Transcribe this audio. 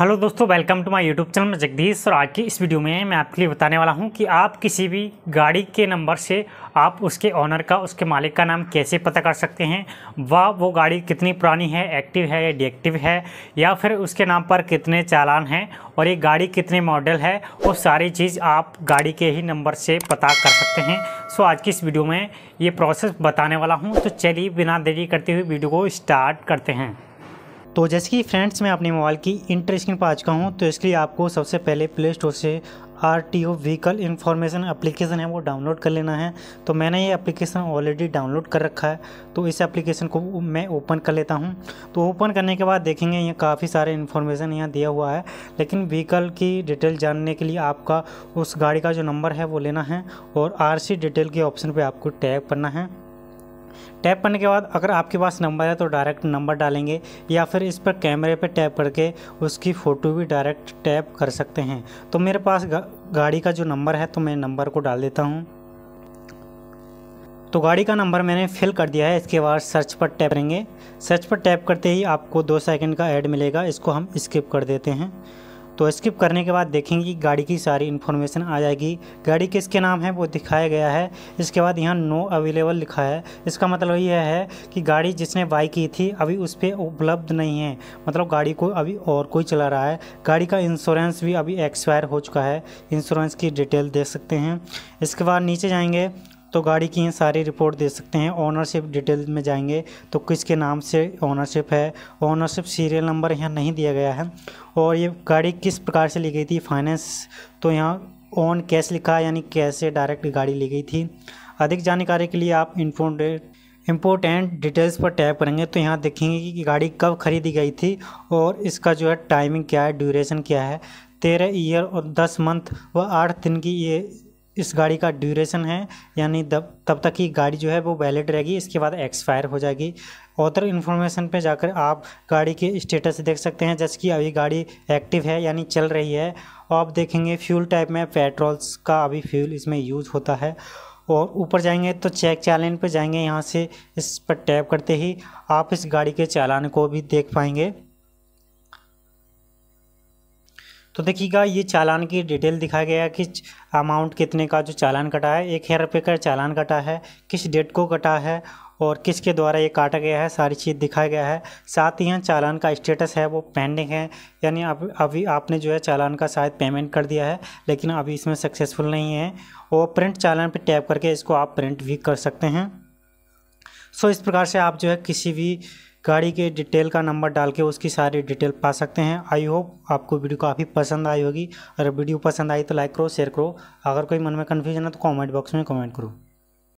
hello दोस्तों welcome to my YouTube channel मैं जगदीश और आज की इस वीडियो में मैं आपके लिए बताने वाला हूं कि आप किसी भी गाड़ी के नंबर से आप उसके ऑनर का उसके मालिक का नाम कैसे पता कर सकते हैं वह वो गाड़ी कितनी पुरानी है एक्टिव है या डिएक्टिव है या फिर उसके नाम पर कितने चालान हैं और ये गाड़ी कितने मॉडल है वो सारी चीज़ आप गाड़ी के ही नंबर से पता कर सकते हैं सो आज की इस वीडियो में ये प्रोसेस बताने वाला हूँ तो चलिए बिना देरी करते हुए वीडियो को स्टार्ट करते हैं तो जैसे कि फ्रेंड्स मैं अपने मोबाइल की इंटर स्क्रीन पर आ चुका हूँ तो इसके लिए आपको सबसे पहले प्ले स्टोर से R T O vehicle information application है वो डाउनलोड कर लेना है तो मैंने ये एप्लीकेशन ऑलरेडी डाउनलोड कर रखा है तो इस एप्लीकेशन को मैं ओपन कर लेता हूँ तो ओपन करने के बाद देखेंगे ये काफ़ी सारे इन्फॉर्मेशन यहाँ दिया हुआ है लेकिन व्हीकल की डिटेल जानने के लिए आपका उस गाड़ी का जो नंबर है वो लेना है और आर सी डिटेल के ऑप्शन पर आपको टैग करना है टैप करने के बाद अगर आपके पास नंबर है तो डायरेक्ट नंबर डालेंगे या फिर इस पर कैमरे पे टैप करके उसकी फ़ोटो भी डायरेक्ट टैप कर सकते हैं तो मेरे पास गा, गाड़ी का जो नंबर है तो मैं नंबर को डाल देता हूँ तो गाड़ी का नंबर मैंने फिल कर दिया है इसके बाद सर्च पर टैप करेंगे सर्च पर टैप करते ही आपको दो सेकंड का ऐड मिलेगा इसको हम स्किप कर देते हैं तो स्किप करने के बाद देखेंगे कि गाड़ी की सारी इन्फॉर्मेशन आ जाएगी गाड़ी किसके नाम है वो दिखाया गया है इसके बाद यहाँ नो अवेलेबल लिखा है इसका मतलब यह है कि गाड़ी जिसने बाई की थी अभी उस पर उपलब्ध नहीं है मतलब गाड़ी को अभी और कोई चला रहा है गाड़ी का इंश्योरेंस भी अभी एक्सपायर हो चुका है इंश्योरेंस की डिटेल देख सकते हैं इसके बाद नीचे जाएंगे तो गाड़ी की सारी रिपोर्ट दे सकते हैं ओनरशिप डिटेल में जाएंगे तो किसके नाम से ओनरशिप है ओनरशिप सीरियल नंबर यहाँ नहीं दिया गया है और ये गाड़ी किस प्रकार से ली गई थी फाइनेंस तो यहाँ ऑन कैश लिखा है यानी कैसे डायरेक्ट गाड़ी ली गई थी अधिक जानकारी के लिए आप इन्फोर्मेट इम्पोर्टेंट डिटेल्स पर टैप करेंगे तो यहाँ देखेंगे कि गाड़ी कब खरीदी गई थी और इसका जो है टाइमिंग क्या है ड्यूरेशन क्या है तेरह ईयर और दस मंथ व आठ दिन की ये इस गाड़ी का ड्यूरेशन है यानी तब तक ही गाड़ी जो है वो वैलिड रहेगी इसके बाद एक्सपायर हो जाएगी ऑथर इन्फॉर्मेशन पे जाकर आप गाड़ी के स्टेटस देख सकते हैं जैसे कि अभी गाड़ी एक्टिव है यानी चल रही है और आप देखेंगे फ्यूल टाइप में पेट्रोल्स का अभी फ्यूल इसमें यूज़ होता है और ऊपर जाएंगे तो चेक चालान पर जाएंगे यहाँ से इस पर टैप करते ही आप इस गाड़ी के चालान को भी देख पाएंगे तो देखिएगा ये चालान की डिटेल दिखाया गया है कि अमाउंट कितने का जो चालान कटा है एक हज़ार रुपये का चालान कटा है किस डेट को कटा है और किसके द्वारा ये काटा गया है सारी चीज़ दिखाया गया है साथ ही यहाँ चालान का स्टेटस है वो पेंडिंग है यानी अब अभी आपने जो है चालान का शायद पेमेंट कर दिया है लेकिन अभी इसमें सक्सेसफुल नहीं है और प्रिंट चालान पर टैप करके इसको आप प्रिंट भी कर सकते हैं सो इस प्रकार से आप जो है किसी भी गाड़ी के डिटेल का नंबर डाल के उसकी सारी डिटेल पा सकते हैं आई होप आपको वीडियो काफ़ी पसंद आई होगी अगर वीडियो पसंद आई तो लाइक करो शेयर करो अगर कोई मन में कन्फ्यूजन है तो कॉमेंट बॉक्स में कॉमेंट करो